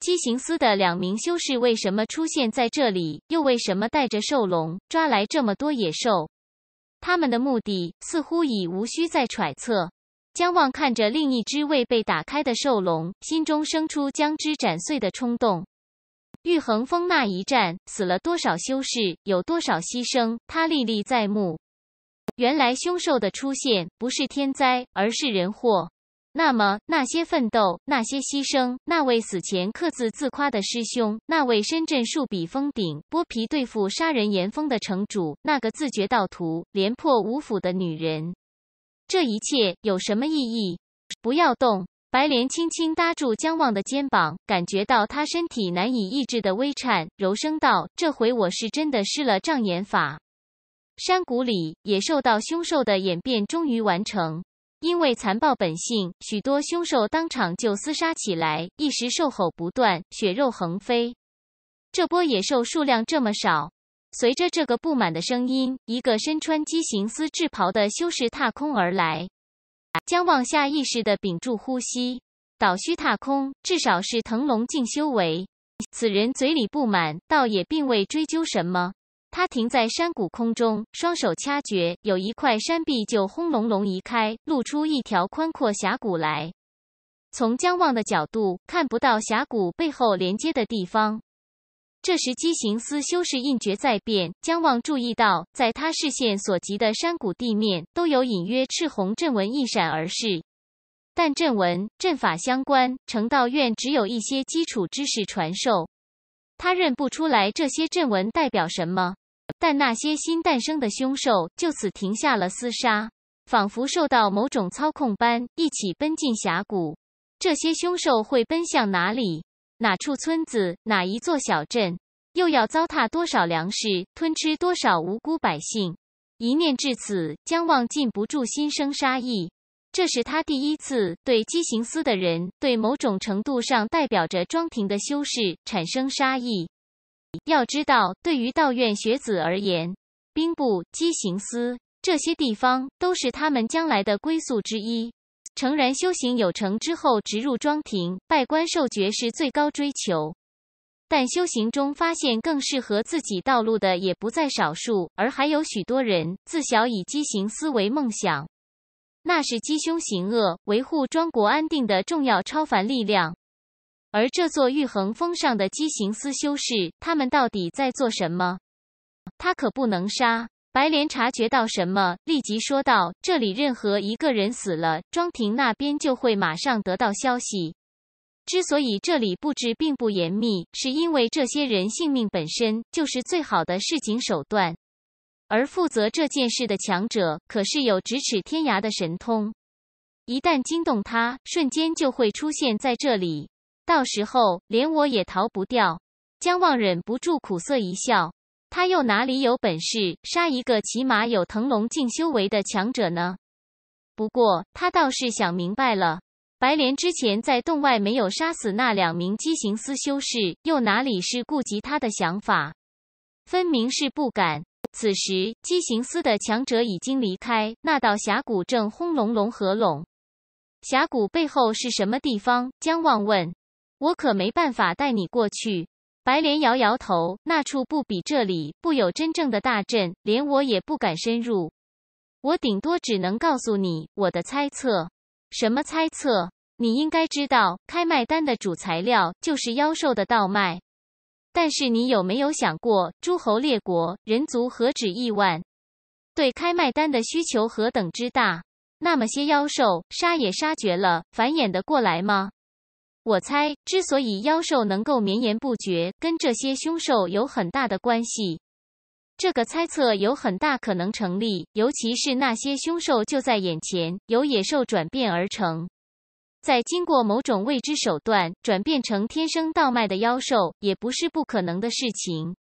姬行司的两名修士为什么出现在这里？又为什么带着兽笼抓来这么多野兽？他们的目的似乎已无需再揣测。江望看着另一只未被打开的兽笼，心中生出将之斩碎的冲动。玉衡峰那一战死了多少修士？有多少牺牲？他历历在目。原来凶兽的出现不是天灾，而是人祸。那么，那些奋斗，那些牺牲，那位死前刻字自夸的师兄，那位深圳树笔封顶剥皮对付杀人严峰的城主，那个自觉盗徒连破五府的女人，这一切有什么意义？不要动，白莲轻轻搭住江望的肩膀，感觉到他身体难以抑制的微颤，柔声道：“这回我是真的施了障眼法。”山谷里，野兽到凶兽的演变终于完成。因为残暴本性，许多凶兽当场就厮杀起来，一时兽吼不断，血肉横飞。这波野兽数量这么少，随着这个不满的声音，一个身穿畸形丝制袍的修士踏空而来，江望下意识的屏住呼吸，倒虚踏空，至少是腾龙境修为。此人嘴里不满，倒也并未追究什么。他停在山谷空中，双手掐诀，有一块山壁就轰隆隆移开，露出一条宽阔峡谷来。从江望的角度看不到峡谷背后连接的地方。这时，姬行思修士印诀在变，江望注意到，在他视线所及的山谷地面，都有隐约赤红阵纹一闪而逝。但阵纹阵法相关，成道院只有一些基础知识传授，他认不出来这些阵纹代表什么。但那些新诞生的凶兽就此停下了厮杀，仿佛受到某种操控般，一起奔进峡谷。这些凶兽会奔向哪里？哪处村子？哪一座小镇？又要糟蹋多少粮食？吞吃多少无辜百姓？一念至此，江望禁不住心生杀意。这是他第一次对畸形司的人，对某种程度上代表着庄庭的修士产生杀意。要知道，对于道院学子而言，兵部、机行司这些地方都是他们将来的归宿之一。诚然，修行有成之后直入庄庭、拜官受爵是最高追求，但修行中发现更适合自己道路的也不在少数，而还有许多人自小以机行思为梦想，那是鸡凶行恶、维护庄国安定的重要超凡力量。而这座玉衡峰上的畸形司修士，他们到底在做什么？他可不能杀。白莲察觉到什么，立即说道：“这里任何一个人死了，庄庭那边就会马上得到消息。之所以这里布置并不严密，是因为这些人性命本身就是最好的示警手段。而负责这件事的强者，可是有咫尺天涯的神通，一旦惊动他，瞬间就会出现在这里。”到时候连我也逃不掉。江望忍不住苦涩一笑，他又哪里有本事杀一个起码有腾龙境修为的强者呢？不过他倒是想明白了，白莲之前在洞外没有杀死那两名畸形丝修士，又哪里是顾及他的想法，分明是不敢。此时畸形丝的强者已经离开，那道峡谷正轰隆隆合拢。峡谷背后是什么地方？江望问。我可没办法带你过去。白莲摇摇头：“那处不比这里，不有真正的大阵，连我也不敢深入。我顶多只能告诉你我的猜测。什么猜测？你应该知道，开卖单的主材料就是妖兽的倒卖。但是你有没有想过，诸侯列国，人族何止亿万，对开卖单的需求何等之大？那么些妖兽杀也杀绝了，繁衍的过来吗？”我猜，之所以妖兽能够绵延不绝，跟这些凶兽有很大的关系。这个猜测有很大可能成立，尤其是那些凶兽就在眼前，由野兽转变而成，再经过某种未知手段转变成天生倒脉的妖兽，也不是不可能的事情。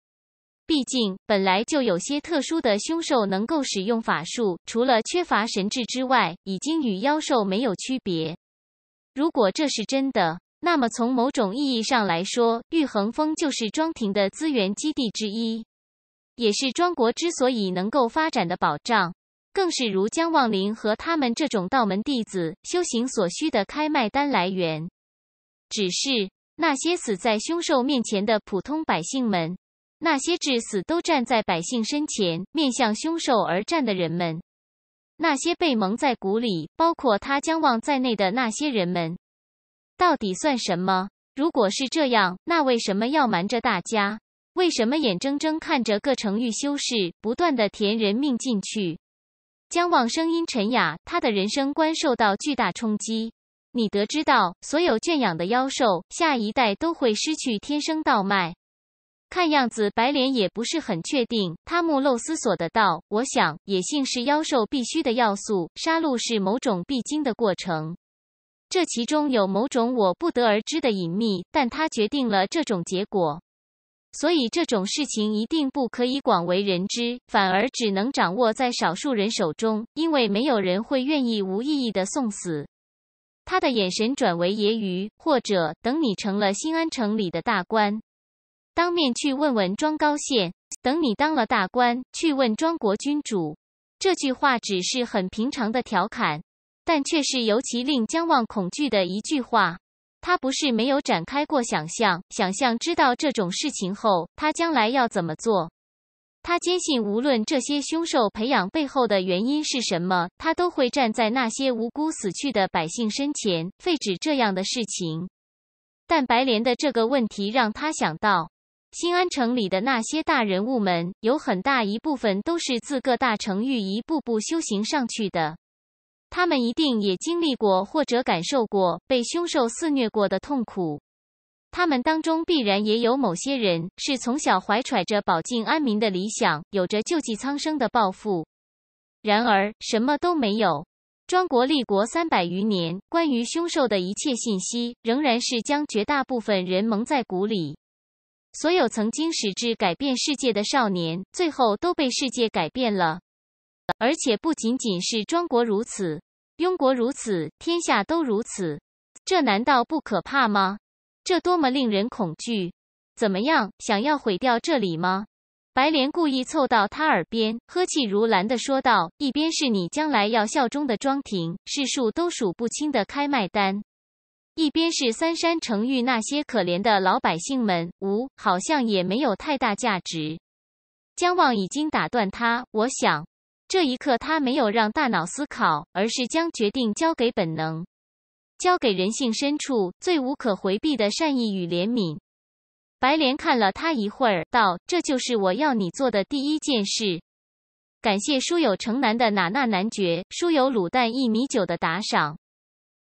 毕竟，本来就有些特殊的凶兽能够使用法术，除了缺乏神智之外，已经与妖兽没有区别。如果这是真的，那么，从某种意义上来说，玉衡峰就是庄庭的资源基地之一，也是庄国之所以能够发展的保障，更是如江望林和他们这种道门弟子修行所需的开脉单来源。只是那些死在凶兽面前的普通百姓们，那些至死都站在百姓身前面向凶兽而战的人们，那些被蒙在鼓里，包括他江望在内的那些人们。到底算什么？如果是这样，那为什么要瞒着大家？为什么眼睁睁看着各城域修士不断的填人命进去？江望声音沉哑，他的人生观受到巨大冲击。你得知道，所有圈养的妖兽，下一代都会失去天生道脉。看样子白莲也不是很确定。他目露思索的道：“我想，野性是妖兽必须的要素，杀戮是某种必经的过程。”这其中有某种我不得而知的隐秘，但它决定了这种结果。所以这种事情一定不可以广为人知，反而只能掌握在少数人手中，因为没有人会愿意无意义的送死。他的眼神转为揶揄，或者等你成了新安城里的大官，当面去问问庄高县；等你当了大官，去问庄国君主。这句话只是很平常的调侃。但却是尤其令江望恐惧的一句话。他不是没有展开过想象，想象知道这种事情后，他将来要怎么做？他坚信，无论这些凶兽培养背后的原因是什么，他都会站在那些无辜死去的百姓身前，废止这样的事情。但白莲的这个问题让他想到，新安城里的那些大人物们，有很大一部分都是自各大城域一步步修行上去的。他们一定也经历过或者感受过被凶兽肆虐过的痛苦，他们当中必然也有某些人是从小怀揣着保境安民的理想，有着救济苍生的抱负。然而什么都没有，庄国立国三百余年，关于凶兽的一切信息仍然是将绝大部分人蒙在鼓里。所有曾经使之改变世界的少年，最后都被世界改变了。而且不仅仅是庄国如此，雍国如此，天下都如此，这难道不可怕吗？这多么令人恐惧！怎么样，想要毁掉这里吗？白莲故意凑到他耳边，呵气如兰的说道：“一边是你将来要效忠的庄庭，是数都数不清的开麦单；一边是三山城域那些可怜的老百姓们。无，好像也没有太大价值。”姜望已经打断他：“我想。”这一刻，他没有让大脑思考，而是将决定交给本能，交给人性深处最无可回避的善意与怜悯。白莲看了他一会儿，道：“这就是我要你做的第一件事。”感谢书友城南的哪娜男爵、书友卤蛋一米九的打赏。